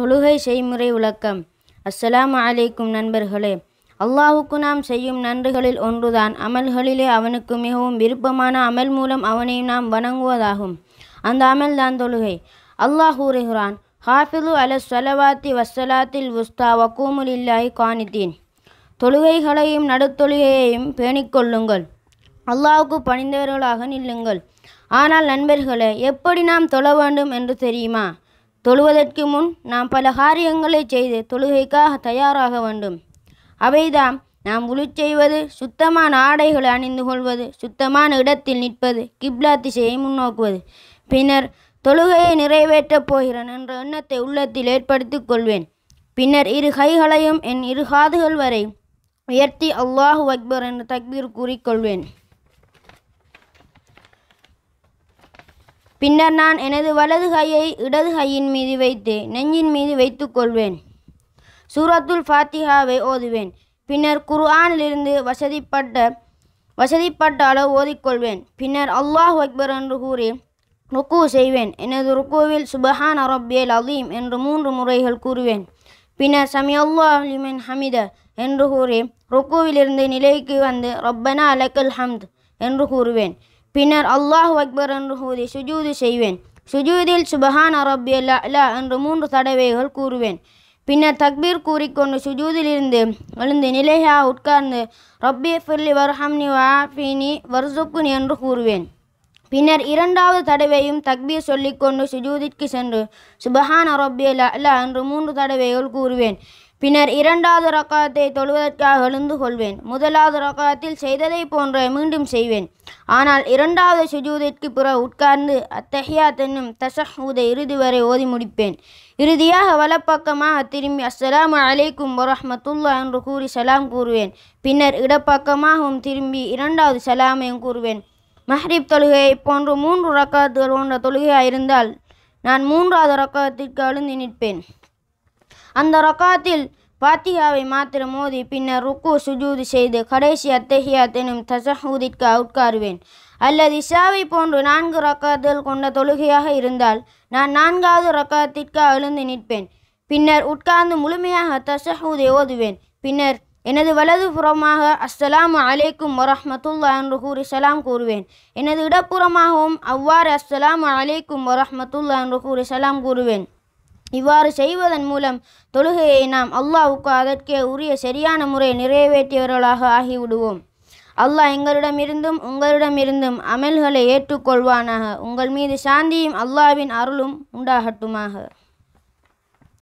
தொழுகை செய்முறை விளக்கம் அஸ்ஸலாம் அலைக்கும் நண்பர்களே அல்லாஹுக்கு நாம் செய்யும் நன்றுகளில் ஒன்றுதான் அமல்களிலே அவனுக்கு மிகவும் விருப்பமான அமல் மூலம் அவனை நாம் வணங்குவதாகும் அந்த அமல் தான் தொழுகை அல்லாஹ் கூறுகிறான் ஹாஃபிலு அல சலவாத்தி வசலாத்தில் உஸ்தா இல்லாய் காணித்தீன் தொழுகைகளையும் நடுத்தொழுகையையும் பேணிக்கொள்ளுங்கள் அல்லாஹுக்கு பணிந்தவர்களாக நில்லுங்கள் ஆனால் நண்பர்களே எப்படி நாம் தொழ வேண்டும் என்று தெரியுமா தொழுவதற்கு முன் நாம் பல காரியங்களை செய்து தொழுகைக்காக தயாராக வேண்டும் அவைதாம் நாம் உழு செய்வது சுத்தமான ஆடைகளை அணிந்து கொள்வது சுத்தமான இடத்தில் நிற்பது கிப்லா திசையை முன்னோக்குவது பின்னர் தொழுகையை நிறைவேற்றப் போகிறேன் என்ற எண்ணத்தை உள்ளத்தில் ஏற்படுத்தி கொள்வேன் பின்னர் இரு கைகளையும் என் இரு காதுகள் வரை உயர்த்தி அல்லாஹு அக்பர் என்ற தக்பீர் கூறிக்கொள்வேன் பின்னர் நான் எனது வலது கையை இடது கையின் மீது வைத்து நெஞ்சின் மீது வைத்து கொள்வேன் சூரத்துல் ஃபாத்திஹாவை ஓதுவேன் பின்னர் குர்ஆனிலிருந்து வசதிப்பட்ட வசதிப்பட்ட அளவு ஓதிக்கொள்வேன் பின்னர் அல்லாஹ் அக்பர் என்று கூறி ருக்கு செய்வேன் எனது ருக்குவில் சுபஹான் அரபியல் அலீம் என்று மூன்று முறைகள் கூறுவேன் பின்னர் சமி அல்லா அலிமின் ஹமித என்று கூறி ருக்குவிலிருந்து நிலைக்கு வந்து ரப்பனா அலக்கல் ஹம்த் என்று கூறுவேன் பின்னர் அல்லாஹு அக்பர் என்று கூறி சுஜூது செய்வேன் சுஜூதில் சுபஹான் அரபியல் அலா என்று மூன்று தடவைகள் கூறுவேன் பின்னர் தக்பீர் கூறிக்கொண்டு சுஜூதிலிருந்து எழுந்து நிலையா உட்கார்ந்து ரப்பி ஃபிர்லி வர்ஹம்னி வாஃபினி வர்சுக்குனி என்று கூறுவேன் பின்னர் இரண்டாவது தடவையும் தக்பீர் சொல்லிக்கொண்டு சுஜூதிற்கு சென்று சுபஹான் அரபியல் அலா என்று மூன்று தடவைகள் கூறுவேன் பின்னர் இரண்டாவது ரக்காயத்தை தொழுவதற்காக எழுந்து கொள்வேன் முதலாவது ரக்காயத்தில் செய்ததை போன்ற மீண்டும் செய்வேன் ஆனால் இரண்டாவது சுஜூதிற்கு புற உட்கார்ந்து அத்தஹியா தென்னும் தசஹூதை இறுதி வரை ஓதி முடிப்பேன் இறுதியாக வலப்பக்கமாக திரும்பி அஸ்ஸலாம் அலைக்கும் வரஹமத்துல்லா என்று கூறி சலாம் கூறுவேன் பின்னர் இடப்பக்கமாகவும் திரும்பி இரண்டாவது சலாமையும் கூறுவேன் மஹ்ரீப் தொழுகையை போன்று மூன்று ரக்காத்துகள் போன்ற தொழுகையாக இருந்தால் நான் மூன்றாவது ரக்காத்திற்கு அழுந்து நிற்பேன் அந்த ரக்காத்தில் பாத்தியாவை மாத்திரம் மோதி பின்னர் ருக்கு சுஜூது செய்து கடைசி அத்தஹியாத் எனும் தசஹூதிற்கு உட்காருவேன் அல்லது இஷாவை போன்று நான்கு ரக்கத்தில் கொண்ட தொழுகையாக இருந்தால் நான் நான்காவது ரக்கத்திற்கு எழுந்து நிற்பேன் பின்னர் உட்கார்ந்து முழுமையாக தசஹூதை ஓதுவேன் பின்னர் எனது வலது புறமாக அஸ்ஸலாம் அலைக்கும் வரஹமத்துல்லா என்று கூறி சலாம் கூறுவேன் எனது இடப்புறமாகவும் அவ்வாறு அஸ்ஸலாம் அலைக்கும் வரஹமத்துல்லா என்று கூறி சலாம் கூறுவேன் இவ்வாறு செய்வதன் மூலம் தொழுகையை நாம் அல்லாவுக்கு அதற்கே உரிய சரியான முறை நிறைவேற்றியவர்களாக ஆகிவிடுவோம் அல்லாஹ் எங்களிடமிருந்தும் உங்களிடமிருந்தும் அமல்களை ஏற்றுக்கொள்வானாக உங்கள் மீது சாந்தியும் அல்லாவின் அருளும் உண்டாகட்டுமாக